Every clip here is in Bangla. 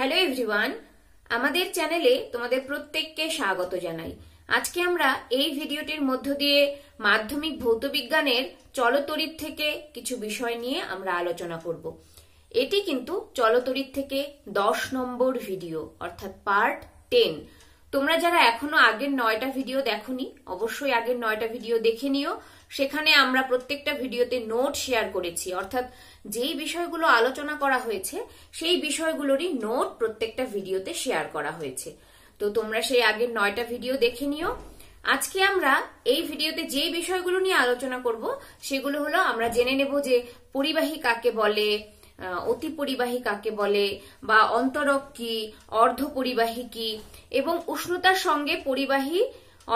হ্যালো এভরিওয়ান আমাদের চ্যানেলে তোমাদের প্রত্যেককে স্বাগত জানাই আজকে আমরা এই ভিডিওটির মধ্য দিয়ে মাধ্যমিক ভৌতবিজ্ঞানের চলতরিত থেকে কিছু বিষয় নিয়ে আমরা আলোচনা করব এটি কিন্তু চলতরিত থেকে দশ নম্বর ভিডিও অর্থাৎ পার্ট টেন তোমরা যারা এখনো আগের নয়টা ভিডিও দেখনি অবশ্যই আগের নয়টা ভিডিও দেখে নিও সেখানে আমরা প্রত্যেকটা ভিডিওতে নোট শেয়ার করেছি অর্থাৎ যেই বিষয়গুলো আলোচনা করা হয়েছে সেই বিষয়গুলোরই নোট প্রত্যেকটা ভিডিওতে শেয়ার করা হয়েছে তো তোমরা সেই আগের নয়টা ভিডিও দেখে নিও আজকে আমরা এই ভিডিওতে যে বিষয়গুলো নিয়ে আলোচনা করব সেগুলো হলো আমরা জেনে নেব যে পরিবাহী কাকে বলে অতি পরিবাহী কাকে বলে বা অন্তরক কি অর্ধ পরিবাহী কি এবং উষ্ণতার সঙ্গে পরিবাহী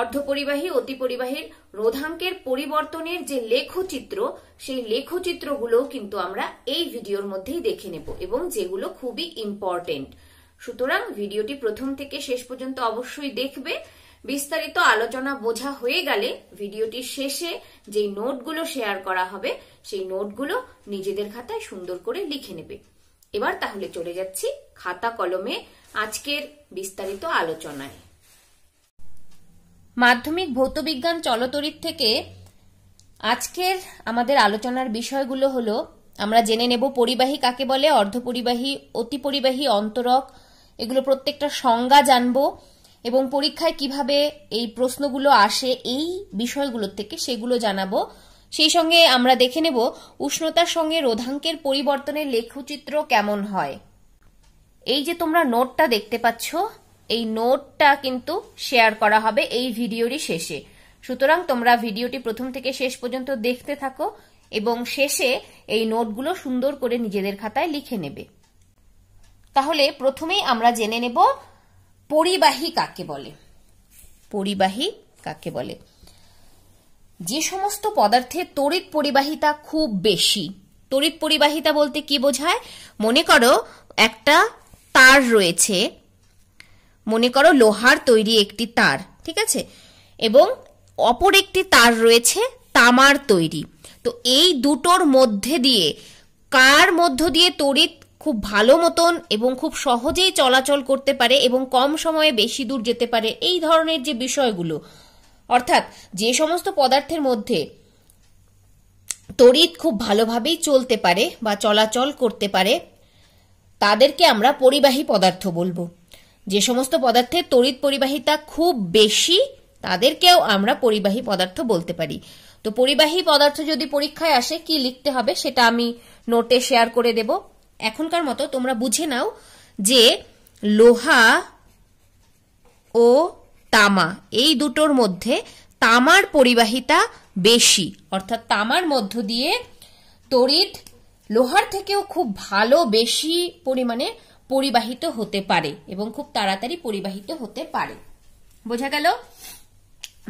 অর্ধপরিবাহী অতিপরিবাহীর রোধাঙ্কের পরিবর্তনের যে লেখচিত্র সেই লেখচিত্রগুলো কিন্তু আমরা এই ভিডিওর মধ্যেই দেখে নেব এবং যেগুলো খুবই ইম্পর্টেন্ট সুতরাং ভিডিওটি প্রথম থেকে শেষ পর্যন্ত অবশ্যই দেখবে বিস্তারিত আলোচনা বোঝা হয়ে গেলে ভিডিওটির শেষে যে নোটগুলো শেয়ার করা হবে সেই নোটগুলো নিজেদের খাতায় সুন্দর করে লিখে নেবে এবার তাহলে চলে যাচ্ছি খাতা কলমে আজকের বিস্তারিত আলোচনায় মাধ্যমিক ভৌতবিজ্ঞান চলতরিত থেকে আজকের আমাদের আলোচনার বিষয়গুলো হলো আমরা জেনে নেব পরিবাহী কাকে বলে অর্ধপরিবাহী অতিপরিবাহী অন্তরক এগুলো প্রত্যেকটা সংজ্ঞা জানব এবং পরীক্ষায় কিভাবে এই প্রশ্নগুলো আসে এই বিষয়গুলোর থেকে সেগুলো জানাবো সেই সঙ্গে আমরা দেখে নেব উষ্ণতার সঙ্গে রোধাঙ্কের পরিবর্তনের লেখচিত্র কেমন হয় এই যে তোমরা নোটটা দেখতে পাচ্ছ এই নোটটা কিন্তু শেয়ার করা হবে এই ভিডিওরই শেষে সুতরাং তোমরা ভিডিওটি প্রথম থেকে শেষ পর্যন্ত দেখতে থাকো এবং শেষে এই নোটগুলো সুন্দর করে নিজেদের খাতায় লিখে নেবে তাহলে প্রথমেই আমরা জেনে নেব পরিবাহী কাকে বলে পরিবাহী কাকে বলে যে সমস্ত পদার্থে তড়িৎ পরিবাহিতা খুব বেশি তড়িৎ পরিবাহিতা বলতে কি বোঝায় মনে করো একটা তার রয়েছে মনে করো লোহার তৈরি একটি তার ঠিক আছে এবং অপর একটি তার রয়েছে তামার তৈরি তো এই দুটোর মধ্যে দিয়ে কার মধ্য দিয়ে তড়িৎ খুব ভালো মতন এবং খুব সহজেই চলাচল করতে পারে এবং কম সময়ে বেশি দূর যেতে পারে এই ধরনের যে বিষয়গুলো অর্থাৎ যে সমস্ত পদার্থের মধ্যে তড়িৎ খুব ভালোভাবেই চলতে পারে বা চলাচল করতে পারে তাদেরকে আমরা পরিবাহী পদার্থ বলবো যে সমস্ত পদার্থে তড়িৎ পরিবাহিতা খুব বেশি তাদেরকেও আমরা পরিবাহী পদার্থ বলতে পারি তো পরিবাহী পদার্থ যদি পরীক্ষায় আসে কি লিখতে হবে সেটা আমি নোটে শেয়ার করে দেব এখনকার মতো তোমরা বুঝে নাও যে লোহা ও তামা এই দুটোর মধ্যে তামার পরিবাহিতা বেশি অর্থাৎ তামার মধ্য দিয়ে তড়িৎ লোহার থেকেও খুব ভালো বেশি পরিমাণে পরিবাহিত হতে পারে এবং খুব তাড়াতাড়ি পরিবাহিত হতে পারে বোঝা গেল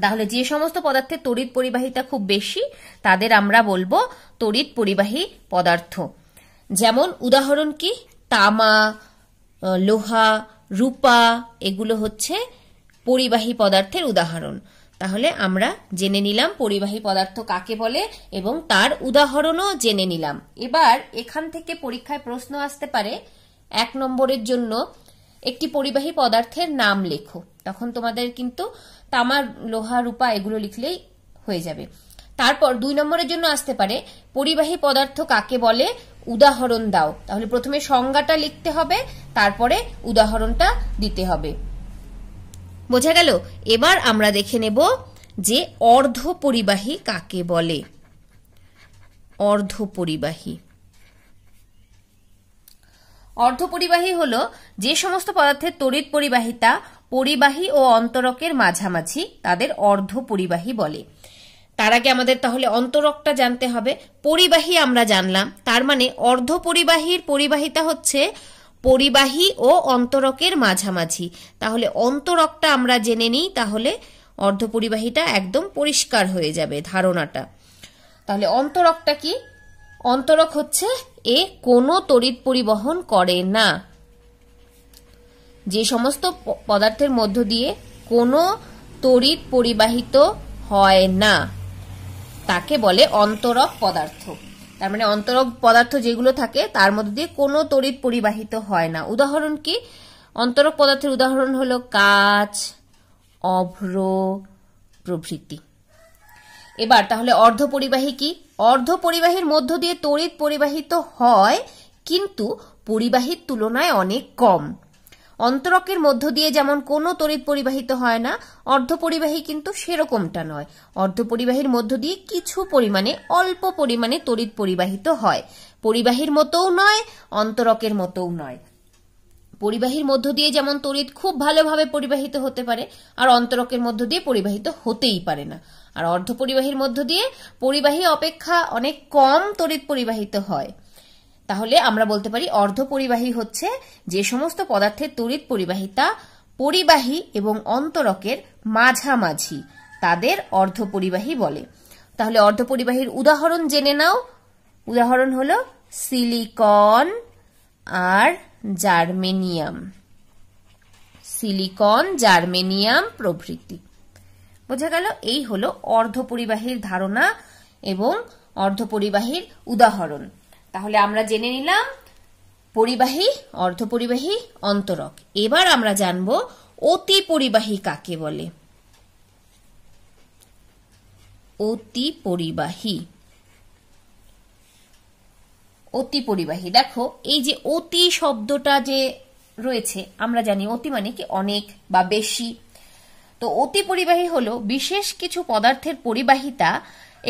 তাহলে যে সমস্ত পদার্থে তড়িৎ পরিবাহিতা খুব বেশি তাদের আমরা বলবো তড়িৎ পরিবাহী পদার্থ যেমন উদাহরণ কি তামা লোহা রূপা এগুলো হচ্ছে পরিবাহী পদার্থের উদাহরণ তাহলে আমরা জেনে নিলাম পরিবাহী পদার্থ কাকে বলে এবং তার উদাহরণও জেনে নিলাম এবার এখান থেকে পরীক্ষায় প্রশ্ন আসতে পারে এক নম্বরের জন্য একটি পরিবাহী পদার্থের নাম লেখো তখন তোমাদের কিন্তু তামার লোহা রূপা এগুলো লিখলেই হয়ে যাবে তারপর দুই নম্বরের জন্য আসতে পারে পরিবাহী পদার্থ কাকে বলে উদাহরণ দাও তাহলে প্রথমে সংজ্ঞাটা লিখতে হবে তারপরে উদাহরণটা দিতে হবে বোঝা গেল এবার আমরা দেখে নেব যে অর্ধ পরিবাহী কাকে বলে অর্ধ পরিবাহী অর্ধপরিবাহী হল যে সমস্ত পদার্থের তড়িৎ পরিবাহিতা পরিবাহী ও অন্তরকের মাঝামাঝি তাদের অর্ধপরিবাহী বলে তার আগে আমাদের তাহলে অন্তরকটা জানতে হবে পরিবাহী আমরা জানলাম তার মানে অর্ধপরিবাহীর পরিবাহিতা হচ্ছে পরিবাহী ও অন্তরকের মাঝামাঝি তাহলে অন্তরকটা আমরা জেনে নিই তাহলে অর্ধপরিবাহীটা একদম পরিষ্কার হয়ে যাবে ধারণাটা তাহলে অন্তরকটা কি অন্তরক হচ্ছে এ কোনো তড়িৎ পরিবহন করে না যে সমস্ত পদার্থের মধ্য দিয়ে কোনো তড়িৎ পরিবাহিত হয় না তাকে বলে অন্তরক পদার্থ তার মানে অন্তরক পদার্থ যেগুলো থাকে তার মধ্যে দিয়ে কোনো তড়িৎ পরিবাহিত হয় না উদাহরণ কি অন্তরক পদার্থের উদাহরণ হলো কাচ অভ্র প্রভৃতি এবার তাহলে অর্ধপরিবাহী কি অর্ধপরিবাহীর মধ্য দিয়ে তড়িৎ পরিবাহিত হয় কিন্তু পরিবাহীর তুলনায় অনেক কম অন্তরকের মধ্য দিয়ে যেমন কোনো তড়িৎ পরিবাহিত হয় না অর্ধপরিবাহী কিন্তু সেরকমটা নয় অর্ধপরিবাহীর মধ্য দিয়ে কিছু পরিমাণে অল্প পরিমাণে তড়িৎ পরিবাহিত হয় পরিবাহীর মতোও নয় অন্তরকের মতোও নয় পরিবাহীর মধ্য দিয়ে যেমন তড়িৎ খুব ভালোভাবে পরিবাহিত হতে পারে আর অন্তরকের মধ্য দিয়ে পরিবাহিত হতেই পারে না আর অর্ধ পরিবাহীর মধ্য দিয়ে পরিবাহী অপেক্ষা অনেক কম তড়িৎ পরিবাহিত হয় তাহলে আমরা বলতে পারি অর্ধ পরিবাহী হচ্ছে যে সমস্ত পদার্থের তড়িৎ পরিবাহিতা পরিবাহী এবং অন্তরকের মাঝামাঝি তাদের অর্ধ পরিবাহী বলে তাহলে অর্ধ পরিবাহীর উদাহরণ জেনে নাও উদাহরণ হলো সিলিকন আর জার্মেনিয়াম সিলিকন জার্মেনিয়াম প্রভৃতি বোঝা গেল এই হলো অর্ধপরিবাহীর ধারণা এবং অর্ধপরিবাহীর উদাহরণ তাহলে আমরা জেনে নিলাম পরিবাহী অর্ধপরিবাহী অন্তরক এবার আমরা জানব অতি পরিবাহী কাকে বলে অতি পরিবাহী অতি পরিবাহী দেখো এই যে অতি শব্দটা যে রয়েছে আমরা জানি অতি মানে কি অনেক বা বেশি তো অতি পরিবাহী হলো বিশেষ কিছু পদার্থের পরিবাহিতা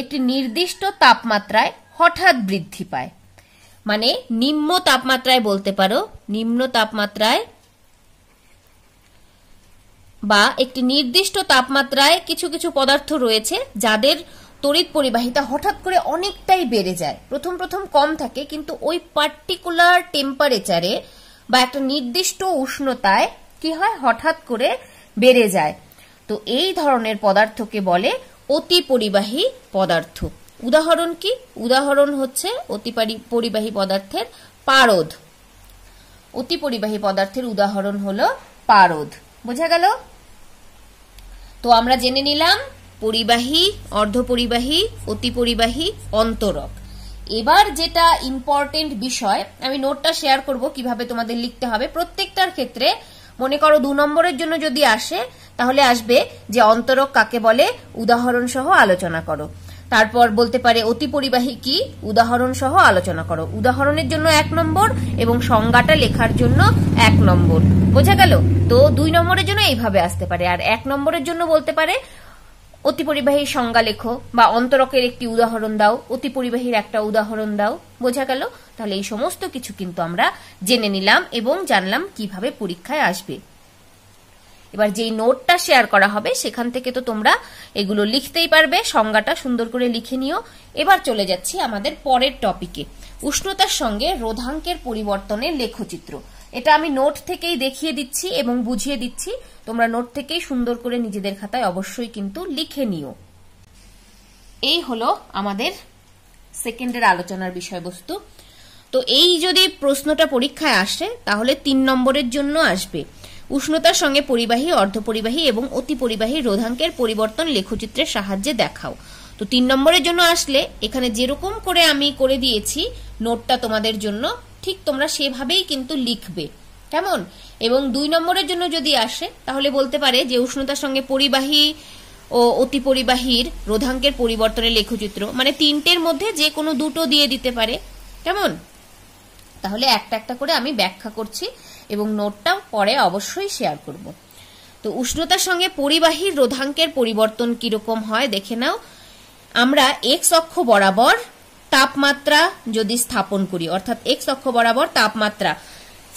একটি নির্দিষ্ট তাপমাত্রায় হঠাৎ বৃদ্ধি পায় মানে নিম্ন তাপমাত্রায় বলতে পারো নিম্ন তাপমাত্রায় বা একটি নির্দিষ্ট তাপমাত্রায় কিছু কিছু পদার্থ রয়েছে যাদের তড়িৎ পরিবাহিতা হঠাৎ করে অনেকটাই বেড়ে যায় প্রথম প্রথম কম থাকে কিন্তু ওই পার্টিকুলার টেম্পারেচারে বা একটা নির্দিষ্ট উষ্ণতায় কি হয় হঠাৎ করে বেড়ে যায় তো এই ধরনের পদার্থকে বলে অতি পরিবাহী পদার্থ উদাহরণ কি উদাহরণ হচ্ছে অতি পরিবাহী পদার্থের পারদ অতি পরিবাহী পদার্থের উদাহরণ হলো পারদ বোঝা গেল তো আমরা জেনে নিলাম পরিবাহী অর্ধপরিবাহী অতিপরিবাহী অন্তরক এবার যেটা ইম্পর্টেন্ট বিষয় আমি নোটটা শেয়ার করব কিভাবে তোমাদের লিখতে হবে প্রত্যেকটার ক্ষেত্রে মনে করো দু নম্বরের জন্য যদি আসে তাহলে আসবে যে অন্তরক কাকে বলে উদাহরণ সহ আলোচনা করো তারপর বলতে পারে অতি পরিবাহী কি উদাহরণ সহ আলোচনা করো উদাহরণের জন্য এক নম্বর এবং সংজ্ঞাটা লেখার জন্য এক নম্বর বোঝা গেল তো দুই নম্বরের জন্য এইভাবে আসতে পারে আর এক নম্বরের জন্য বলতে পারে অতিপরিবাহীর সংজ্ঞা লেখো বা অন্তরকের একটি উদাহরণ দাও অতিপরিবাহীর একটা উদাহরণ দাও বোঝা গেল তাহলে এই সমস্ত কিছু কিন্তু আমরা জেনে নিলাম এবং জানলাম কিভাবে পরীক্ষায় আসবে এবার যেই নোটটা শেয়ার করা হবে সেখান থেকে তো তোমরা এগুলো লিখতেই পারবে সংজ্ঞাটা সুন্দর করে লিখে নিও এবার চলে যাচ্ছি আমাদের পরের টপিকে উষ্ণতার সঙ্গে রোধাঙ্কের পরিবর্তনের লেখচিত্র এটা আমি নোট থেকেই দেখিয়ে দিচ্ছি এবং বুঝিয়ে দিচ্ছি তোমরা নোট থেকেই সুন্দর করে নিজেদের খাতায় অবশ্যই কিন্তু লিখে নিও এই হলো আমাদের সেকেন্ডের আলোচনার বিষয়বস্তু তো এই যদি প্রশ্নটা পরীক্ষায় আসে তাহলে তিন নম্বরের জন্য আসবে উষ্ণতার সঙ্গে পরিবাহী অর্ধপরিবাহী এবং অতি পরিবাহী রোধাঙ্কের পরিবর্তন লেখচিত্রের সাহায্যে দেখাও তো তিন নম্বরের জন্য আসলে এখানে যেরকম করে আমি করে দিয়েছি নোটটা তোমাদের জন্য ঠিক তোমরা সেভাবেই কিন্তু লিখবে কেমন এবং দুই নম্বরের জন্য যদি আসে তাহলে বলতে পারে যে উষ্ণতার সঙ্গে পরিবাহী ও অতি পরিবাহীর রোধাঙ্কের পরিবর্তনের লেখচিত্র মানে তিনটের মধ্যে যে কোনো দুটো দিয়ে দিতে পারে কেমন তাহলে একটা একটা করে আমি ব্যাখ্যা করছি এবং নোটটা পরে অবশ্যই শেয়ার করব তো উষ্ণতার সঙ্গে পরিবাহীর রোধাঙ্কের পরিবর্তন কিরকম হয় দেখে নাও আমরা এক্স অক্ষ বরাবর তাপমাত্রা যদি স্থাপন করি অর্থাৎ এক্স অক্ষ বরাবর তাপমাত্রা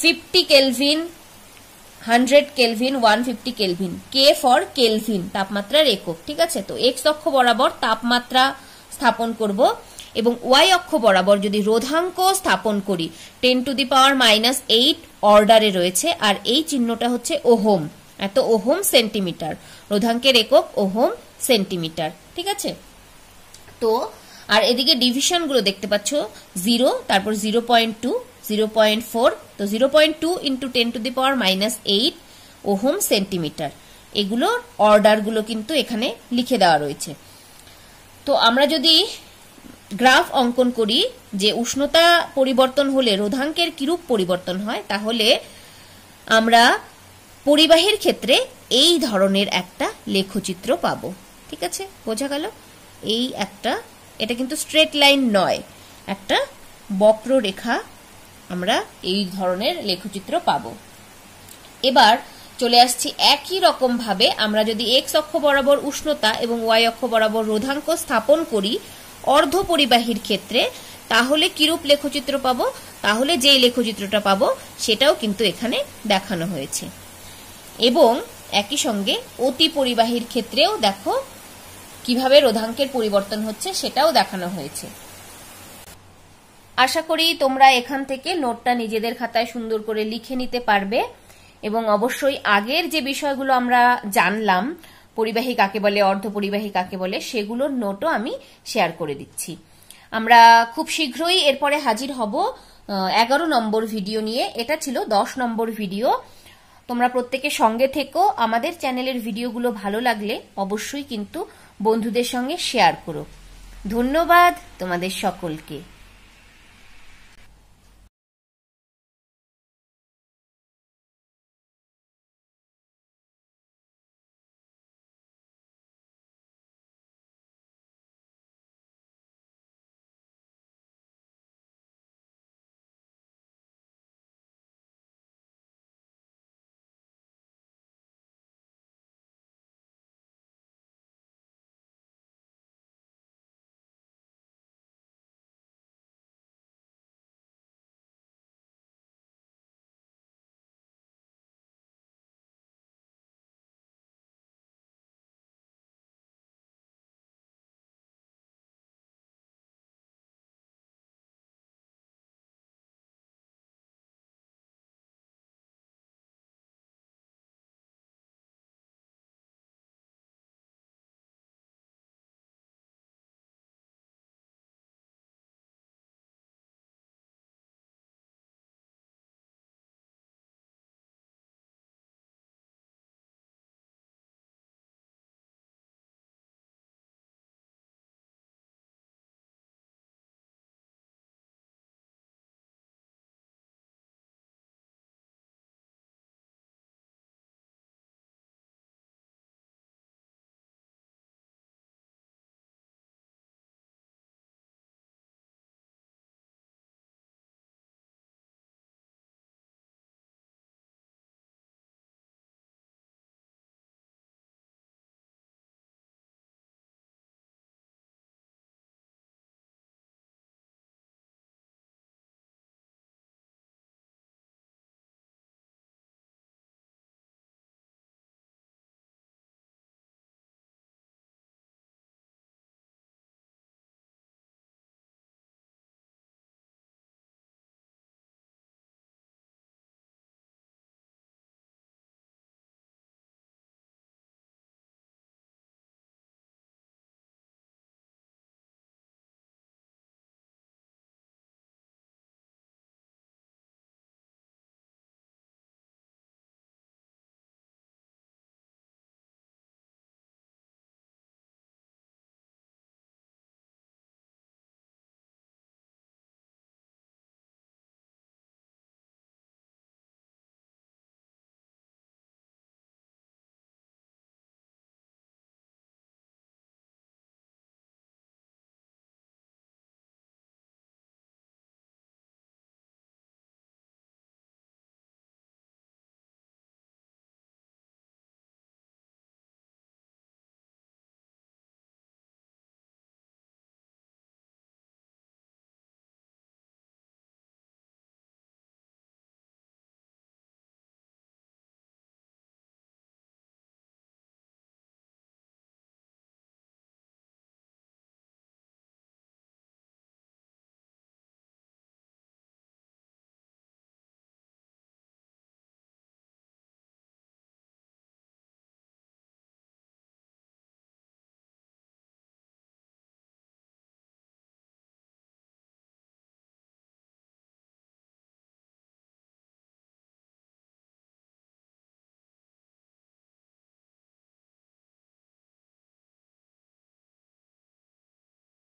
fifty kelvin hundred kelvin one fifty kelvin K for kelvin তাপমাত্রার একক ঠিক আছে তো এক্স অক্ষ বরাবর তাপমাত্রা স্থাপন করব এবং ওয়াই অক্ষ বরাবর যদি রোধাঙ্ক স্থাপন করি ten to the power minus eight অর্ডারে রয়েছে আর এই চিহ্নটা হচ্ছে ওহোম এত ওহোম সেন্টিমিটার রোধাঙ্কের একক ওহোম সেন্টিমিটার ঠিক আছে তো আর এদিকে ডিভিশনগুলো দেখতে পাচ্ছ জিরো তারপর zero point two zero point four তো zero point two into ten to the power minus eight ohm centimetre এগুলোর অর্ডারগুলো কিন্তু এখানে লিখে দেওয়া রয়েছে তো আমরা যদি গ্রাফ অঙ্কন করি যে উষ্ণতা পরিবর্তন হলে রোধাঙ্কের কিরূপ পরিবর্তন হয় তাহলে আমরা পরিবাহের ক্ষেত্রে এই ধরনের একটা লেখচিত্র পাব ঠিক আছে বোঝা গেল এই একটা এটা কিন্তু স্ট্রেট লাইন নয় একটা বক্ররেখা আমরা এই ধরনের লেখচিত্র পাব এবার চলে আসছি একই রকমভাবে আমরা যদি এক্স অক্ষ বরাবর উষ্ণতা এবং ওয়াই অক্ষ বরাবর রোধাঙ্ক স্থাপন করি অর্ধ পরিবাহীর ক্ষেত্রে তাহলে কিরূপ লেখচিত্র পাব তাহলে যেই লেখচিত্রটা পাব সেটাও কিন্তু এখানে দেখানো হয়েছে এবং একই সঙ্গে অতি পরিবাহীর ক্ষেত্রেও দেখো কিভাবে রোধাঙ্কের পরিবর্তন হচ্ছে সেটাও দেখানো হয়েছে আশা করি তোমরা এখান থেকে নোটটা নিজেদের খাতায় সুন্দর করে লিখে নিতে পারবে এবং অবশ্যই আগের যে বিষয়গুলো আমরা জানলাম পরিবাহী কাকে বলে অর্ধপরিবাহী কাকে বলে সেগুলোর নোটও আমি শেয়ার করে দিচ্ছি আমরা খুব শীঘ্রই এরপরে হাজির হব এগারো নম্বর ভিডিও নিয়ে এটা ছিল দশ নম্বর ভিডিও তোমরা প্রত্যেকে সঙ্গে থেকো আমাদের চ্যানেলের ভিডিওগুলো ভালো লাগলে অবশ্যই কিন্তু বন্ধুদের সঙ্গে শেয়ার করো ধন্যবাদ তোমাদের সকলকে